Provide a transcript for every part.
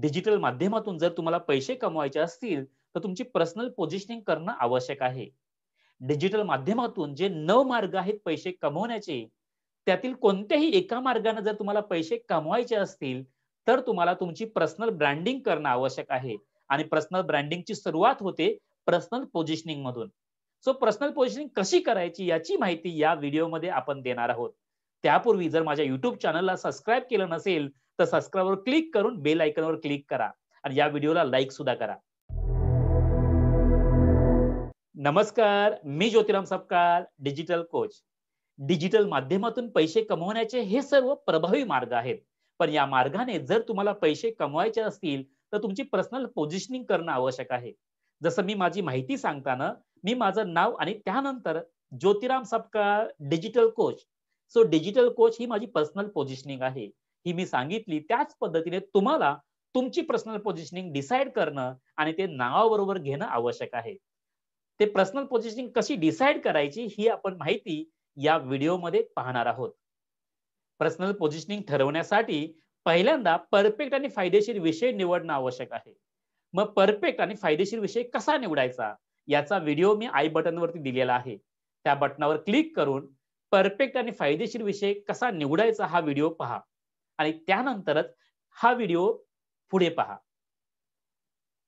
digital माध्यमातून जर तुम्हाला पैसे कमवायचे असतील तर तुमची पर्सनल पोझिशनिंग करणं आवश्यक आहे डिजिटल माध्यमातून जे नऊ मार्ग आहेत पैसे कमवण्याचे त्यातील कोणत्याही एका मार्गाने जर तुम्हाला पैसे कमवायचे असतील तर तुम्हाला तुमची पर्सनल ब्रँडिंग करणं आवश्यक आहे आणि पर्सनल ब्रँडिंगची सुरुवात होते पर्सनल पोझिशनिंग मधून सो पर्सनल पोझिशनिंग कशी करायची याची माहिती या व्हिडिओमध्ये आपण देणार आहोत त्यापूर्वी जर माझ्या युट्यूब चॅनलला सबस्क्राईब केलं नसेल तर सबस्क्राईबवर क्लिक करून बेल वर क्लिक करा आणि या व्हिडिओला लाईक सुद्धा करा नमस्कार मी Jyotiram Sapkal digital coach digital माध्यमातून पैसे कमवण्याचे हे सर्व प्रभावी मार्ग आहेत पण या मार्गाने जर तुम्हाला पैसे कमवायचे असतील तर तुमची पर्सनल पोझिशनिंग करणं आवश्यक आहे जसं मी माझी माहिती सांगताना मी माझं नाव आणि त्यानंतर Jyotiram Sapkal digital coach so digital coach ही माझी पर्सनल पोझिशनिंग आहे ही मी सांगितली त्याच पद्धतीने तुम्हाला तुमची पर्सनल पोझिशनिंग डिसाईड करणं आणि ते नावाबरोबर घेणं आवश्यक आहे ते पर्सनल पोझिशनिंग कशी डिसाईड करायची ही आपण माहिती या व्हिडिओमध्ये पाहणार आहोत पर्सनल पोझिशनिंग ठरवण्यासाठी पहिल्यांदा परफेक्ट आणि फायदेशीर विषय निवडणं आवश्यक आहे मग परफेक्ट आणि फायदेशीर विषय कसा निवडायचा याचा व्हिडिओ मी आय बटनवरती दिलेला आहे त्या बटनावर क्लिक करून परफेक्ट आणि फायदेशीर विषय कसा निवडायचा हा व्हिडिओ पहा आणि त्यानंतरच हा व्हिडिओ पुढे पहा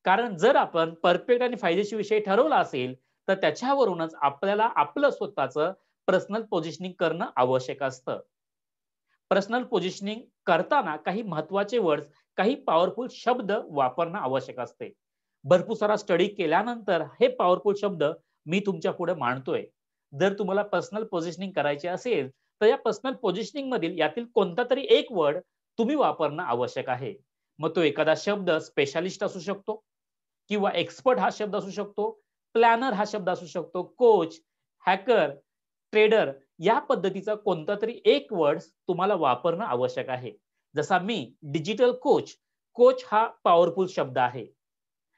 कारण जर आपण परफेक्ट आणि फायदेशीर विषय ठरवला असेल तर त्याच्यावरूनच आपल्याला आपलं स्वतःचं पर्सनल पोझिशनिंग करणं आवश्यक असतं पर्सनल पोझिशनिंग करताना काही महत्वाचे वर्ड काही पॉवरफुल शब्द वापरणं आवश्यक असते भरपूर सारा स्टडी केल्यानंतर हे पॉवरफुल शब्द मी तुमच्या पुढे मांडतोय जर तुम्हाला पर्सनल पोझिशनिंग करायचे असेल तर या पर्सनल पोझिशनिंग मधील यातील कोणता तरी एक वर्ड तुम्ही वापरणं आवश्यक आहे मग तो एखादा शब्द स्पेशालिस्ट असू शकतो किंवा एक्सपर्ट हा शब्द असू शकतो प्लॅनर हा शब्द असू शकतो कोच हॅकर ट्रेडर या पद्धतीचा कोणता तरी एक वर्ड तुम्हाला वापरणं आवश्यक आहे जसा मी डिजिटल कोच कोच हा पॉवरफुल शब्द आहे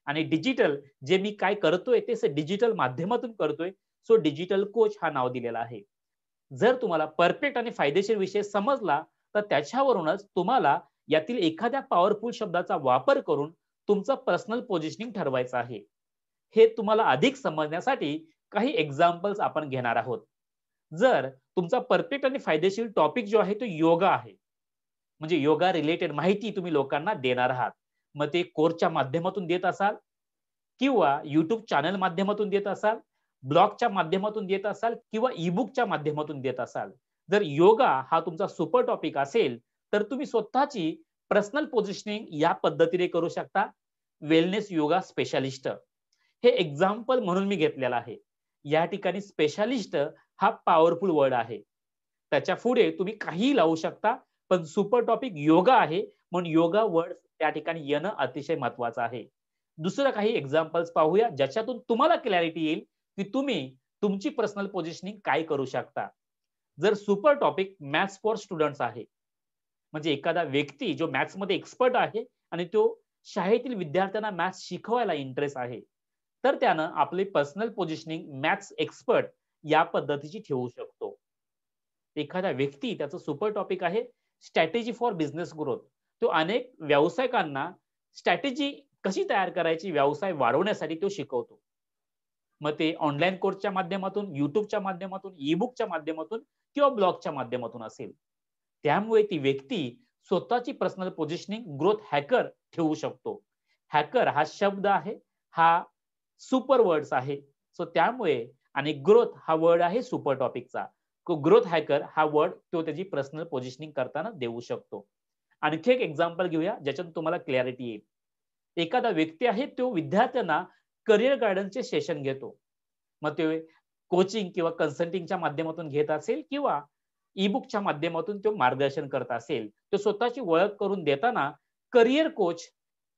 आणि डिजिटल जे मी काय करतोय ते डिजिटल माध्यमातून करतोय सो डिजिटल कोच हा नाव दिलेला आहे जर तुम्हाला परफेक्ट आणि फायदेशीर विषय समजला तर त्याच्यावरूनच तुम्हाला यातील एखाद्या पॉवरफुल शब्दाचा वापर करून तुमचं पर्सनल पोझिशनिंग ठरवायचं आहे हे तुम्हाला अधिक समजण्यासाठी काही एक्झाम्पल्स आपण घेणार आहोत जर तुमचा परफेक्ट आणि फायदेशीर टॉपिक जो आहे तो योगा आहे म्हणजे योगा रिलेटेड माहिती तुम्ही लोकांना देणार आहात मग ते कोर्सच्या माध्यमातून देत असाल किंवा युट्यूब चॅनल माध्यमातून देत असाल ब्लॉगच्या माध्यमातून देत असाल किंवा ईबुकच्या माध्यमातून देत असाल जर योगा हा तुमचा सुपर टॉपिक असेल तर तुम्ही स्वतःची पर्सनल पोझिशनिंग या पद्धतीने करू शकता वेलनेस योगा स्पेशालिस्ट हे एक्झाम्पल म्हणून मी घेतलेला आहे या ठिकाणी स्पेशालिस्ट हा पॉवरफुल वर्ड आहे त्याच्या पुढे तुम्ही काहीही लावू शकता पण सुपर टॉपिक योगा आहे म्हणून योगा वर्ड त्या ठिकाणी येणं अतिशय महत्वाचं आहे दुसरं काही एक्झाम्पल्स पाहूया ज्याच्यातून तुम्हाला क्लॅरिटी येईल की तुम्ही तुमची पर्सनल पोझिशनिंग काय करू शकता जर super topic maths for student आहे म्हणजे एखादा व्यक्ती जो मॅथ्स मध्ये एक्सपर्ट आहे आणि तो शाळेतील विद्यार्थ्यांना मॅथ्स शिकवायला इंटरेस्ट आहे तर त्यानं आपले पर्सनल पोझिशनिंग मॅथ्स एक्सपर्ट या पद्धतीची ठेवू शकतो एखादा व्यक्ती त्याचं सुपर टॉपिक आहे स्ट्रॅटेजी फॉर बिझनेस ग्रोथ तो अनेक व्यावसायिकांना स्ट्रॅटेजी कशी तयार करायची व्यवसाय वाढवण्यासाठी तो शिकवतो मग ते ऑनलाईन कोर्सच्या माध्यमातून युट्यूबच्या माध्यमातून ईबुकच्या माध्यमातून किंवा ब्लॉगच्या माध्यमातून असेल त्यामुळे ती व्यक्ती स्वतःची पर्सनल पोझिशनिंग ग्रोथ हॅकर ठेवू शकतो हॅकर हा शब्द आहे हा सुपर वर्ड्स आहे सो त्यामुळे आणि ग्रोथ हा वर्ड आहे सुपर टॉपिकचा ग्रोथ हॅकर हा वर्ड तो त्याची पर्सनल पोझिशनिंग करताना देऊ शकतो आणखी एक एक्झाम्पल घेऊया ज्याच्यातून तुम्हाला क्लॅरिटी येईल एखादा व्यक्ती आहे तो विद्यार्थ्यांना करिअर गायडन्सचे सेशन घेतो मग ते कोचिंग किंवा कन्सल्टिंगच्या माध्यमातून घेत असेल किंवा ईबुकच्या माध्यमातून तो मार्गदर्शन करत असेल तो स्वतःची ओळख करून देताना करिअर कोच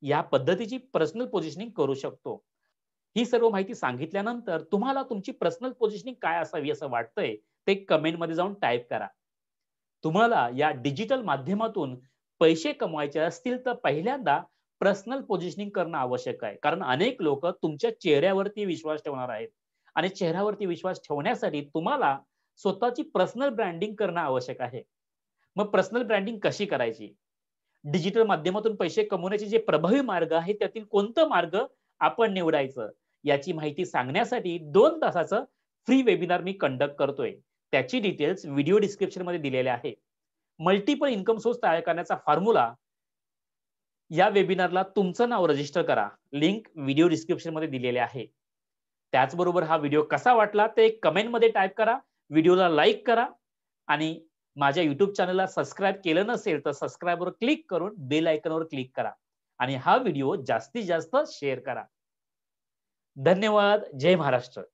या पद्धतीची पर्सनल पोझिशनिंग करू शकतो ही सर्व माहिती सांगितल्यानंतर तुम्हाला तुमची पर्सनल पोझिशनिंग काय असावी असं वाटतंय ते कमेंटमध्ये जाऊन टाईप करा तुम्हाला या डिजिटल माध्यमातून पैसे कमवायचे असतील तर पहिल्यांदा पर्सनल पोझिशनिंग करणं आवश्यक आहे कारण अनेक लोक तुमच्या चेहऱ्यावरती विश्वास ठेवणार आहेत आणि चेहऱ्यावरती विश्वास ठेवण्यासाठी तुम्हाला स्वतःची पर्सनल ब्रँडिंग करणं आवश्यक आहे मग पर्सनल ब्रँडिंग कशी करायची डिजिटल माध्यमातून पैसे कमवण्याचे जे प्रभावी मार्ग आहे त्यातील कोणतं मार्ग आपण निवडायचं याची माहिती सांगण्यासाठी दोन तासाचं फ्री वेबिनार मी कंडक्ट करतोय त्याची डिटेल्स व्हिडिओ डिस्क्रिप्शन मध्ये दिलेले आहे मल्टिपल इन्कम सोर्स तयार करण्याचा फॉर्म्युला या वेबिनारला तुमचं नाव रजिस्टर करा लिंक व्हिडिओ डिस्क्रिप्शन मध्ये दिलेले आहे त्याचबरोबर हा व्हिडिओ कसा वाटला ते कमेंटमध्ये टाईप करा व्हिडिओला लाईक करा आणि माझ्या युट्यूब चॅनलला सबस्क्राईब केलं नसेल तर सबस्क्राईबवर क्लिक करून बेल आयकनवर क्लिक करा आणि हा व्हिडिओ जास्तीत जास्त शेअर करा धन्यवाद जय महाराष्ट्र